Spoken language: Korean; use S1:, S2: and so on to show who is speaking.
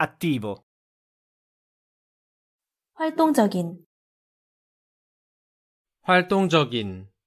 S1: attivo
S2: 활동적인
S1: 활동적인